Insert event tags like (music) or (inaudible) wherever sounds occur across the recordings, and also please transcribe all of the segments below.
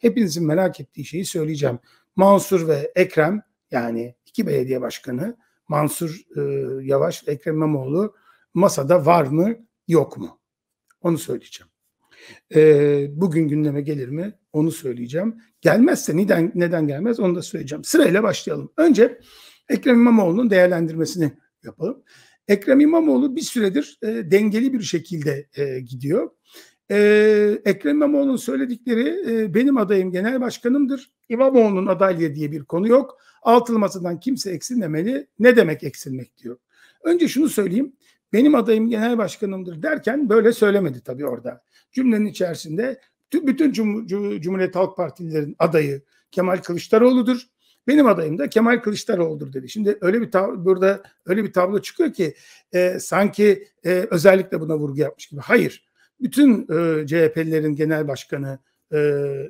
hepinizin merak ettiği şeyi söyleyeceğim. Mansur ve Ekrem yani iki belediye başkanı Mansur e, Yavaş ve Ekrem İmamoğlu masada var mı yok mu? Onu söyleyeceğim. E, bugün gündeme gelir mi? Onu söyleyeceğim. Gelmezse neden neden gelmez onu da söyleyeceğim. Sırayla başlayalım. Önce Ekrem İmamoğlu'nun değerlendirmesini yapalım. Ekrem İmamoğlu bir süredir e, dengeli bir şekilde e, gidiyor. Ee, Ekrem İmamoğlu'nun söyledikleri e, benim adayım genel başkanımdır. İmamoğlu'nun adaylığı diye bir konu yok. Altılı masadan kimse eksilmemeli. Ne demek eksilmek diyor. Önce şunu söyleyeyim. Benim adayım genel başkanımdır derken böyle söylemedi tabii orada. Cümlenin içerisinde tüm bütün Cum Cumhuriyet Halk Partililerin adayı Kemal Kılıçdaroğlu'dur. Benim adayım da Kemal Kılıçdaroğlu'dur dedi. Şimdi öyle bir tablo, burada öyle bir tablo çıkıyor ki e, sanki e, özellikle buna vurgu yapmış gibi. Hayır bütün e, CHP'lilerin genel başkanı e, e,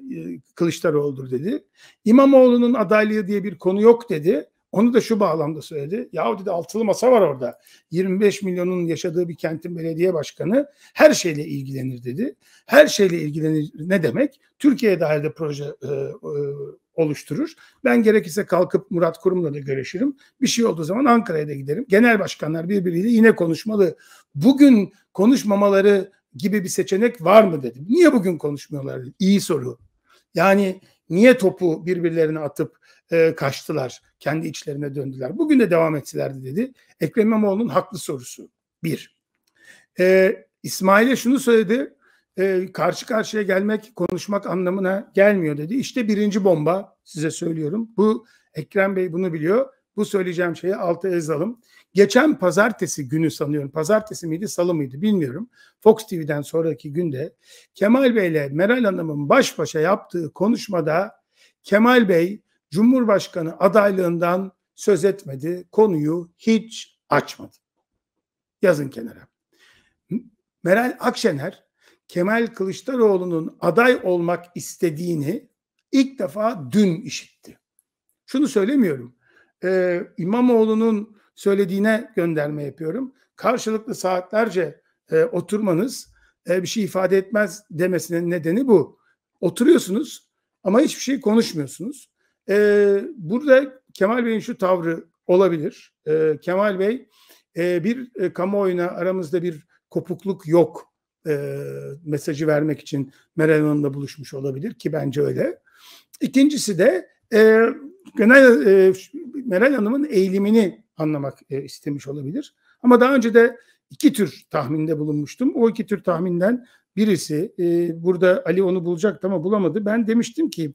Kılıçdaroğlu'dur dedi. İmamoğlu'nun adaylığı diye bir konu yok dedi. Onu da şu bağlamda söyledi. Ya dedi altılı masa var orada. 25 milyonun yaşadığı bir kentin belediye başkanı her şeyle ilgilenir dedi. Her şeyle ilgilenir ne demek? Türkiye'ye dair de proje e, e, oluşturur. Ben gerekirse kalkıp Murat Kurum'la da görüşürüm. Bir şey olduğu zaman Ankara'ya da giderim. Genel başkanlar birbiriyle yine konuşmalı. Bugün konuşmamaları gibi bir seçenek var mı dedim. Niye bugün konuşmuyorlar? İyi soru. Yani niye topu birbirlerine atıp e, kaçtılar, kendi içlerine döndüler. Bugün de devam ettilerdi dedi. Ekrem İmamoğlu'nun haklı sorusu. Bir. E, İsmail'e şunu söyledi. E, karşı karşıya gelmek, konuşmak anlamına gelmiyor dedi. İşte birinci bomba size söylüyorum. Bu Ekrem Bey bunu biliyor bu söyleyeceğim şeyi altı ezalım. Geçen pazartesi günü sanıyorum. Pazartesi miydi, salı mıydı bilmiyorum. Fox TV'den sonraki günde Kemal Bey ile Meral Hanım'ın baş başa yaptığı konuşmada Kemal Bey Cumhurbaşkanı adaylığından söz etmedi. Konuyu hiç açmadı. Yazın kenara. Meral Akşener Kemal Kılıçdaroğlu'nun aday olmak istediğini ilk defa dün işitti. Şunu söylemiyorum e, İmamoğlu'nun söylediğine gönderme yapıyorum. Karşılıklı saatlerce e, oturmanız e, bir şey ifade etmez demesinin nedeni bu. Oturuyorsunuz ama hiçbir şey konuşmuyorsunuz. E, burada Kemal Bey'in şu tavrı olabilir. E, Kemal Bey e, bir e, kamuoyuna aramızda bir kopukluk yok e, mesajı vermek için Meral Hanım'la buluşmuş olabilir ki bence öyle. İkincisi de e, genel e, Meral Hanım'ın eğilimini anlamak e, istemiş olabilir. Ama daha önce de iki tür tahminde bulunmuştum. O iki tür tahminden birisi e, burada Ali onu bulacaktı ama bulamadı. Ben demiştim ki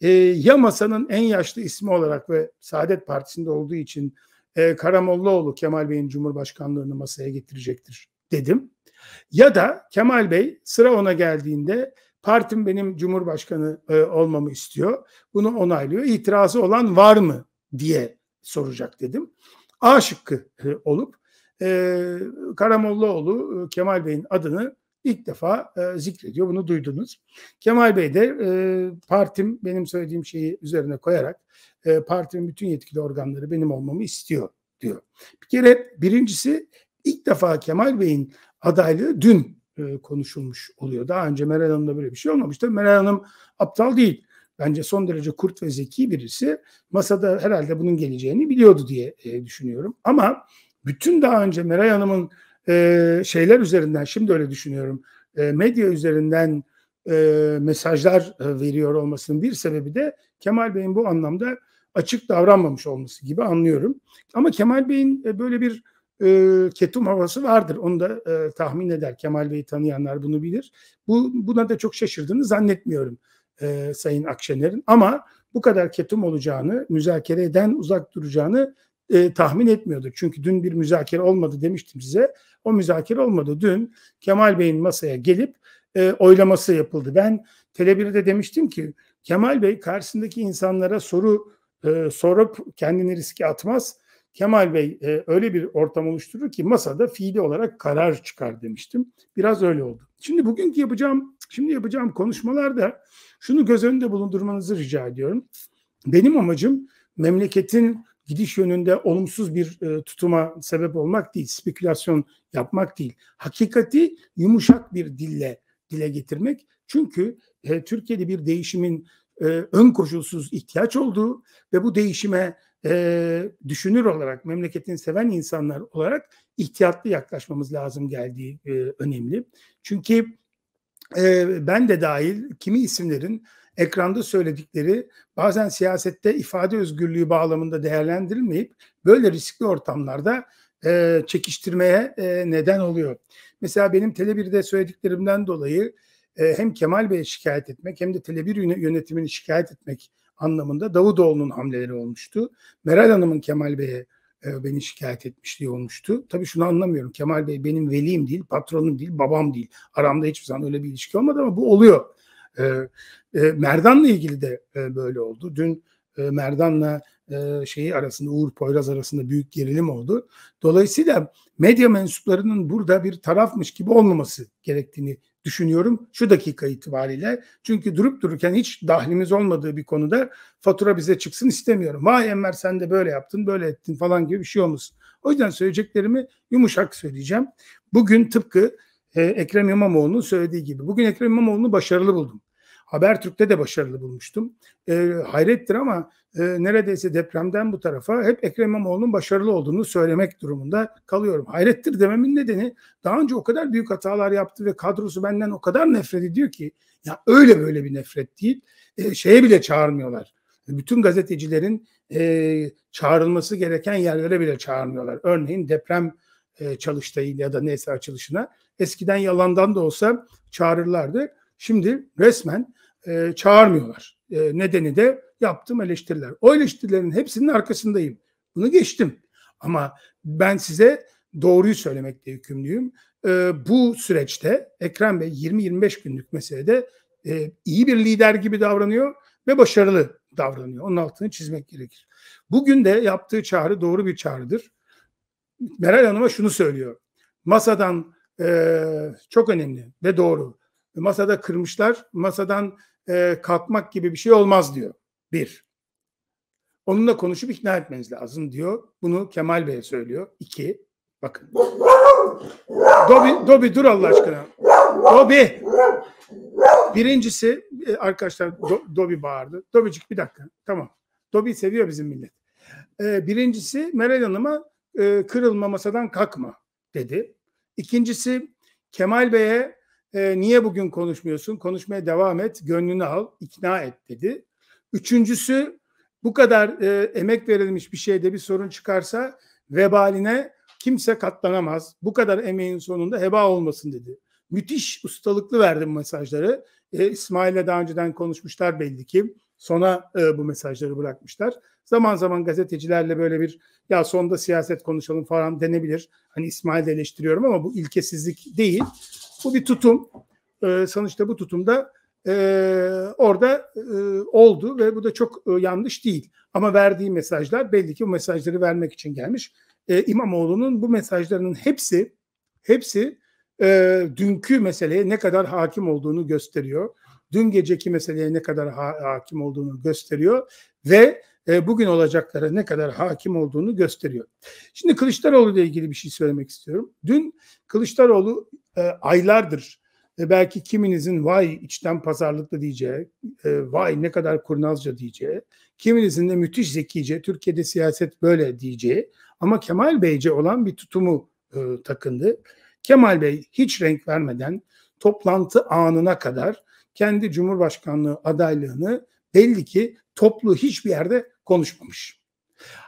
e, ya masanın en yaşlı ismi olarak ve Saadet Partisi'nde olduğu için e, Karamollaoğlu Kemal Bey'in Cumhurbaşkanlığını masaya getirecektir dedim. Ya da Kemal Bey sıra ona geldiğinde partim benim Cumhurbaşkanı e, olmamı istiyor. Bunu onaylıyor. İtirazı olan var mı diye soracak dedim. A şıkkı e, olup e, Karamollaoğlu e, Kemal Bey'in adını ilk defa e, zikrediyor. Bunu duydunuz. Kemal Bey de e, partim benim söylediğim şeyi üzerine koyarak e, partimin bütün yetkili organları benim olmamı istiyor diyor. Bir kere birincisi ilk defa Kemal Bey'in adaylığı dün e, konuşulmuş oluyor. Daha önce Meral Hanım'da böyle bir şey olmamıştı. Meral Hanım aptal değil bence son derece kurt ve zeki birisi masada herhalde bunun geleceğini biliyordu diye e, düşünüyorum. Ama bütün daha önce Meray Hanım'ın e, şeyler üzerinden şimdi öyle düşünüyorum e, medya üzerinden e, mesajlar e, veriyor olmasının bir sebebi de Kemal Bey'in bu anlamda açık davranmamış olması gibi anlıyorum. Ama Kemal Bey'in e, böyle bir e, ketum havası vardır. Onu da e, tahmin eder. Kemal Bey'i tanıyanlar bunu bilir. Bu buna da çok şaşırdığını zannetmiyorum e, Sayın Akşener'in ama bu kadar ketum olacağını, müzakereden uzak duracağını e, tahmin etmiyordu. Çünkü dün bir müzakere olmadı demiştim size. O müzakere olmadı. Dün Kemal Bey'in masaya gelip e, oylaması yapıldı. Ben Tele1'de demiştim ki Kemal Bey karşısındaki insanlara soru e, sorup kendini riske atmaz. Kemal Bey e, öyle bir ortam oluşturur ki masada fiili olarak karar çıkar demiştim. Biraz öyle oldu. Şimdi bugünkü yapacağım Şimdi yapacağım konuşmalarda şunu göz önünde bulundurmanızı rica ediyorum. Benim amacım memleketin gidiş yönünde olumsuz bir e, tutuma sebep olmak değil, spekülasyon yapmak değil. Hakikati yumuşak bir dille dile getirmek. Çünkü e, Türkiye'de bir değişimin e, ön koşulsuz ihtiyaç olduğu ve bu değişime e, düşünür olarak, memleketini seven insanlar olarak ihtiyatlı yaklaşmamız lazım geldiği e, önemli. Çünkü e, ben de dahil kimi isimlerin ekranda söyledikleri bazen siyasette ifade özgürlüğü bağlamında değerlendirilmeyip böyle riskli ortamlarda e, çekiştirmeye e, neden oluyor. Mesela benim Tele1'de söylediklerimden dolayı e, hem Kemal Bey'e şikayet etmek hem de Tele1 yönetimini şikayet etmek anlamında Davutoğlu'nun hamleleri olmuştu. Meral Hanım'ın Kemal Bey'e e, beni şikayet etmişliği olmuştu. Tabii şunu anlamıyorum. Kemal Bey benim velim değil, patronum değil, babam değil. Aramda hiçbir zaman öyle bir ilişki olmadı ama bu oluyor. E, e Merdan'la ilgili de e, böyle oldu. Dün e, Merdan'la e, şeyi arasında Uğur Poyraz arasında büyük gerilim oldu. Dolayısıyla medya mensuplarının burada bir tarafmış gibi olmaması gerektiğini düşünüyorum şu dakika itibariyle. Çünkü durup dururken hiç dahlimiz olmadığı bir konuda fatura bize çıksın istemiyorum. Vay Enver sen de böyle yaptın, böyle ettin falan gibi bir şey olmasın. O yüzden söyleyeceklerimi yumuşak söyleyeceğim. Bugün tıpkı e, Ekrem İmamoğlu'nun söylediği gibi. Bugün Ekrem İmamoğlu'nu başarılı buldum. Habertürk'te de başarılı bulmuştum. E, hayrettir ama e, neredeyse depremden bu tarafa hep Ekrem İmamoğlu'nun başarılı olduğunu söylemek durumunda kalıyorum. Hayrettir dememin nedeni daha önce o kadar büyük hatalar yaptı ve kadrosu benden o kadar nefret ediyor ki ya öyle böyle bir nefret değil. E, şeye bile çağırmıyorlar. Bütün gazetecilerin e, çağrılması gereken yerlere bile çağırmıyorlar. Örneğin deprem e, çalıştayı ya da neyse açılışına eskiden yalandan da olsa çağırırlardı. Şimdi resmen e, çağırmıyorlar. E, nedeni de yaptığım eleştiriler. O eleştirilerin hepsinin arkasındayım. Bunu geçtim. Ama ben size doğruyu söylemekle yükümlüyüm. E, bu süreçte Ekrem Bey 20-25 günlük meselede e, iyi bir lider gibi davranıyor ve başarılı davranıyor. Onun altını çizmek gerekir. Bugün de yaptığı çağrı doğru bir çağrıdır. Meral Hanım'a şunu söylüyor. Masadan e, çok önemli ve doğru. Masada kırmışlar, masadan e, kalkmak gibi bir şey olmaz diyor. Bir. Onunla konuşup ikna etmeniz lazım diyor. Bunu Kemal Bey'e söylüyor. İki. Bakın. Dobi, Dobi dur Allah aşkına. Dobi. Birincisi e, arkadaşlar Do, Dobi bağırdı. Dobicik bir dakika. Tamam. Dobi seviyor bizim millet. Ee, birincisi Meral Hanım'a e, kırılma masadan kalkma dedi. İkincisi Kemal Bey'e e, niye bugün konuşmuyorsun? Konuşmaya devam et, gönlünü al, ikna et dedi. Üçüncüsü bu kadar e, emek verilmiş bir şeyde bir sorun çıkarsa vebaline kimse katlanamaz. Bu kadar emeğin sonunda heba olmasın dedi. Müthiş ustalıklı verdim mesajları. E, İsmail'le daha önceden konuşmuşlar belli ki. Sona e, bu mesajları bırakmışlar. Zaman zaman gazetecilerle böyle bir ya sonda siyaset konuşalım falan denebilir. Hani İsmail'i eleştiriyorum ama bu ilkesizlik değil. Bu bir tutum. E, sonuçta bu tutumda e, orada e, oldu ve bu da çok e, yanlış değil. Ama verdiği mesajlar belli ki bu mesajları vermek için gelmiş. E, İmamoğlu'nun bu mesajlarının hepsi hepsi e, dünkü meseleye ne kadar hakim olduğunu gösteriyor. Dün geceki meseleye ne kadar ha- hakim olduğunu gösteriyor ve e, bugün olacaklara ne kadar hakim olduğunu gösteriyor. Şimdi Kılıçdaroğlu ile ilgili bir şey söylemek istiyorum. Dün Kılıçdaroğlu e, aylardır e, belki kiminizin vay içten pazarlıklı diyeceği, e, vay ne kadar kurnazca diyeceği, kiminizin de müthiş zekice, Türkiye'de siyaset böyle diyeceği ama Kemal Beyce olan bir tutumu e, takındı. Kemal Bey hiç renk vermeden toplantı anına kadar kendi Cumhurbaşkanlığı adaylığını belli ki toplu hiçbir yerde konuşmamış.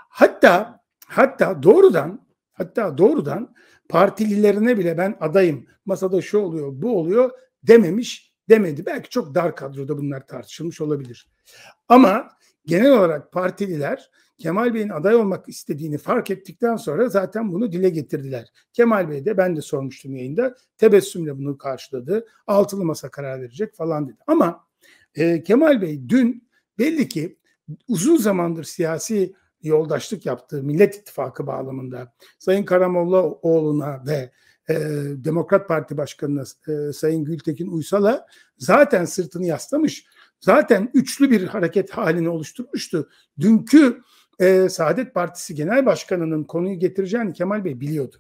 Hatta hatta doğrudan hatta doğrudan Partililerine bile ben adayım, masada şu oluyor, bu oluyor dememiş, demedi. Belki çok dar kadroda bunlar tartışılmış olabilir. Ama genel olarak partililer Kemal Bey'in aday olmak istediğini fark ettikten sonra zaten bunu dile getirdiler. Kemal Bey de ben de sormuştum yayında tebessümle bunu karşıladı. Altılı masa karar verecek falan dedi. Ama e, Kemal Bey dün belli ki uzun zamandır siyasi yoldaşlık yaptığı Millet İttifakı bağlamında Sayın Karamollaoğlu'na ve e, Demokrat Parti Başkanı'na e, Sayın Gültekin Uysal'a zaten sırtını yaslamış. Zaten üçlü bir hareket halini oluşturmuştu. Dünkü e, Saadet Partisi Genel Başkanı'nın konuyu getireceğini Kemal Bey biliyordu.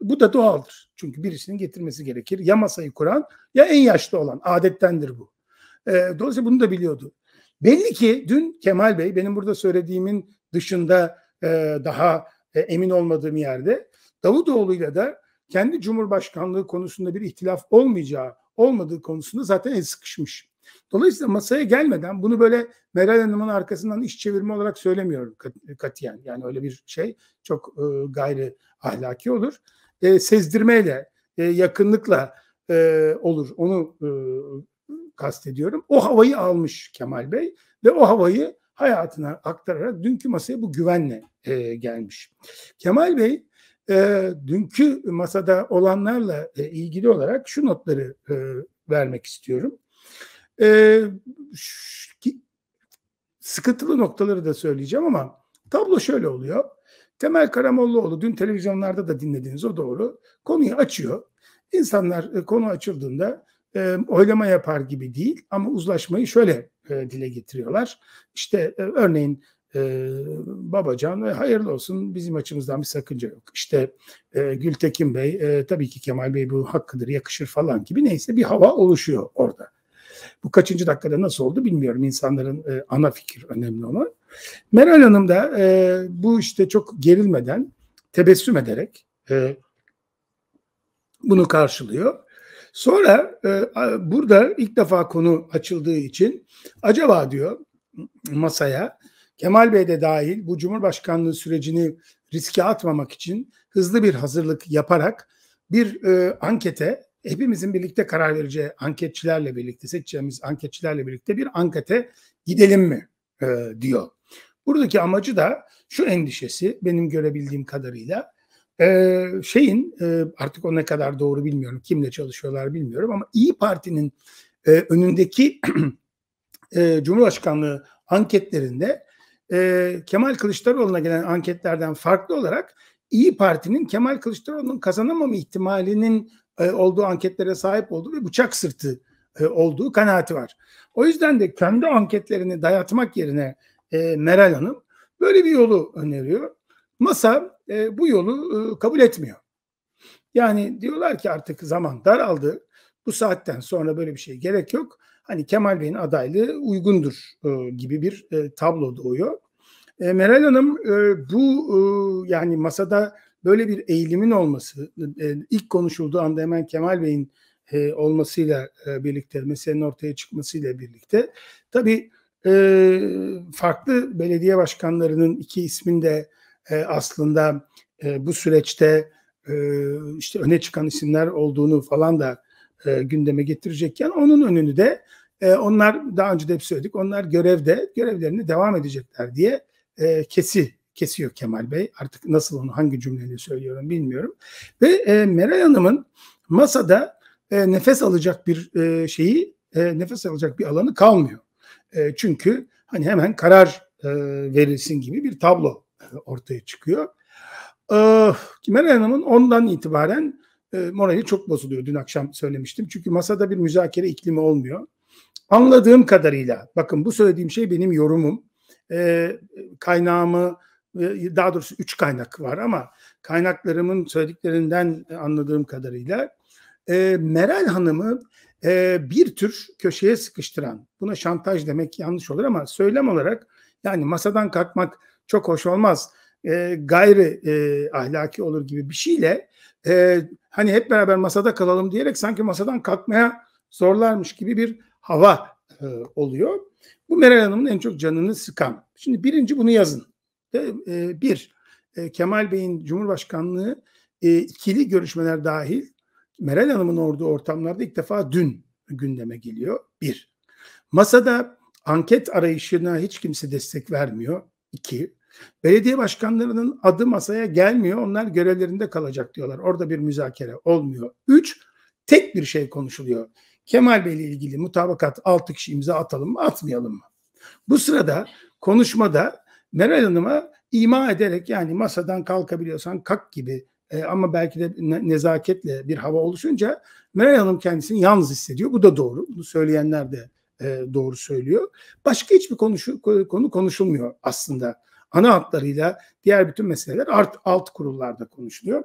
Bu da doğaldır. Çünkü birisinin getirmesi gerekir. Ya masayı kuran ya en yaşlı olan. Adettendir bu. E, dolayısıyla bunu da biliyordu. Belli ki dün Kemal Bey benim burada söylediğimin dışında e, daha e, emin olmadığım yerde Davutoğlu'yla da kendi cumhurbaşkanlığı konusunda bir ihtilaf olmayacağı olmadığı konusunda zaten el sıkışmış. Dolayısıyla masaya gelmeden bunu böyle Meral Hanım'ın arkasından iş çevirme olarak söylemiyorum kat, katiyen. Yani öyle bir şey çok e, gayri ahlaki olur. E, sezdirmeyle, e, yakınlıkla e, olur. Onu e, kastediyorum. O havayı almış Kemal Bey ve o havayı hayatına aktararak dünkü masaya bu güvenle e, gelmiş. Kemal Bey e, dünkü masada olanlarla e, ilgili olarak şu notları e, vermek istiyorum. E, sıkıntılı noktaları da söyleyeceğim ama tablo şöyle oluyor. Temel Karamollaoğlu dün televizyonlarda da dinlediğiniz o doğru. Konuyu açıyor. İnsanlar e, konu açıldığında e, oylama yapar gibi değil ama uzlaşmayı şöyle e, dile getiriyorlar. İşte e, örneğin e, Babacan ve hayırlı olsun bizim açımızdan bir sakınca yok. İşte e, Gültekin Bey e, tabii ki Kemal Bey bu hakkıdır yakışır falan gibi neyse bir hava oluşuyor orada. Bu kaçıncı dakikada nasıl oldu bilmiyorum. İnsanların e, ana fikir önemli olan. Meral Hanım da e, bu işte çok gerilmeden, tebessüm ederek e, bunu karşılıyor. Sonra e, burada ilk defa konu açıldığı için acaba diyor masaya Kemal Bey de dahil bu Cumhurbaşkanlığı sürecini riske atmamak için hızlı bir hazırlık yaparak bir e, ankete hepimizin birlikte karar vereceği anketçilerle birlikte seçeceğimiz anketçilerle birlikte bir ankete gidelim mi e, diyor. Buradaki amacı da şu endişesi benim görebildiğim kadarıyla ee, şeyin e, artık o ne kadar doğru bilmiyorum, kimle çalışıyorlar bilmiyorum ama İyi Parti'nin e, önündeki (clears throat) e, Cumhurbaşkanlığı anketlerinde e, Kemal Kılıçdaroğlu'na gelen anketlerden farklı olarak İyi Parti'nin Kemal Kılıçdaroğlu'nun kazanamama ihtimalinin e, olduğu anketlere sahip olduğu ve bıçak sırtı e, olduğu kanaati var. O yüzden de kendi anketlerini dayatmak yerine e, Meral Hanım böyle bir yolu öneriyor. Masa e, bu yolu e, kabul etmiyor. Yani diyorlar ki artık zaman daraldı. Bu saatten sonra böyle bir şey gerek yok. Hani Kemal Bey'in adaylığı uygundur e, gibi bir e, tablo doğuyor. E, Meral Hanım e, bu e, yani masada böyle bir eğilimin olması e, ilk konuşulduğu anda hemen Kemal Bey'in e, olmasıyla e, birlikte meselenin ortaya çıkmasıyla birlikte tabii e, farklı belediye başkanlarının iki ismin de e, aslında e, bu süreçte e, işte öne çıkan isimler olduğunu falan da e, gündeme getirecekken onun önünü de e, onlar daha önce de hep söyledik onlar görevde görevlerini devam edecekler diye e, kesi kesiyor Kemal Bey. Artık nasıl onu hangi cümleyle söylüyorum bilmiyorum. Ve e, Meral Hanım'ın masada e, nefes alacak bir e, şeyi e, nefes alacak bir alanı kalmıyor. E, çünkü hani hemen karar e, verilsin gibi bir tablo ortaya çıkıyor. Ee, Meral Hanım'ın ondan itibaren e, morali çok bozuluyor. Dün akşam söylemiştim. Çünkü masada bir müzakere iklimi olmuyor. Anladığım kadarıyla, bakın bu söylediğim şey benim yorumum. E, kaynağımı, e, daha doğrusu üç kaynak var ama kaynaklarımın söylediklerinden anladığım kadarıyla e, Meral Hanım'ı bir tür köşeye sıkıştıran, buna şantaj demek yanlış olur ama söylem olarak yani masadan kalkmak çok hoş olmaz. E, gayri e, ahlaki olur gibi bir şeyle e, hani hep beraber masada kalalım diyerek sanki masadan kalkmaya zorlarmış gibi bir hava e, oluyor. Bu Meral Hanım'ın en çok canını sıkan. Şimdi birinci bunu yazın. E, e, bir, e, Kemal Bey'in Cumhurbaşkanlığı e, ikili görüşmeler dahil Meral Hanım'ın olduğu ortamlarda ilk defa dün gündeme geliyor. Bir, masada anket arayışına hiç kimse destek vermiyor. 2. Belediye başkanlarının adı masaya gelmiyor. Onlar görevlerinde kalacak diyorlar. Orada bir müzakere olmuyor. 3. Tek bir şey konuşuluyor. Kemal Bey ile ilgili mutabakat 6 kişi imza atalım mı atmayalım mı? Bu sırada konuşmada Meral Hanım'a ima ederek yani masadan kalkabiliyorsan kalk gibi e, ama belki de nezaketle bir hava oluşunca Meral Hanım kendisini yalnız hissediyor. Bu da doğru. Bunu söyleyenler de e, doğru söylüyor. Başka hiçbir konuşu, konu konuşulmuyor aslında. Ana hatlarıyla diğer bütün meseleler art, alt kurullarda konuşuluyor.